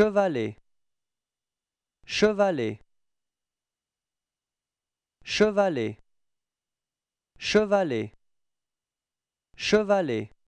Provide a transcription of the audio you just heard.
Chevalet. Chevalet. Chevalet. Chevalet. Chevalet.